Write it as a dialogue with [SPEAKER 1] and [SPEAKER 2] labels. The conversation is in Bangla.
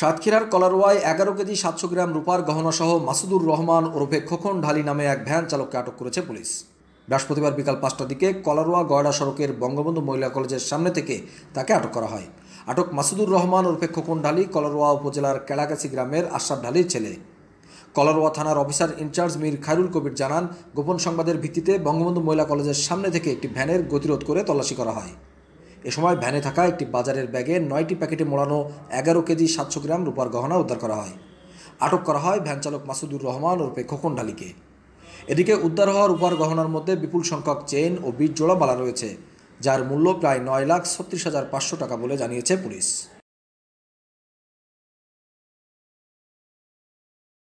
[SPEAKER 1] সাতক্ষীরার কলারোয়ায় এগারো কেজি সাতশো গ্রাম রূপার গহনাসহ মাসুদুর রহমান ওরফে খোকন ঢালি নামে এক ভ্যান চালককে আটক করেছে পুলিশ বৃহস্পতিবার বিকাল পাঁচটার দিকে কলারোয়া গয়ডা সড়কের বঙ্গবন্ধু মহিলা কলেজের সামনে থেকে তাকে আটক করা হয় আটক মাসুদুর রহমান ওরফে খোকন ঢালি কলারোয়া উপজেলার কেলাগাছি গ্রামের আশরাফ ঢালির ছেলে কলারোয়া থানার অফিসার ইনচার্জ মীর খায়রুল কবির জানান গোপন সংবাদের ভিত্তিতে বঙ্গবন্ধু মহিলা কলেজের সামনে থেকে একটি ভ্যানের গতিরোধ করে তল্লাশি করা হয় এ সময় ভ্যানে থাকা একটি বাজারের ব্যাগে নয়টি প্যাকেটে মোড়ানো এগারো কেজি সাতশো গ্রাম রূপার গহনা উদ্ধার করা হয় আটক করা হয় ভ্যান চালক মাসুদুর রহমান ওরফে খোকন ঢালিকে এদিকে উদ্ধার হওয়া রূপার গহনার মধ্যে বিপুল সংখ্যক চেন ও বীজ জোড়া বালা রয়েছে যার মূল্য প্রায় নয় লাখ ছত্রিশ হাজার পাঁচশো টাকা বলে জানিয়েছে পুলিশ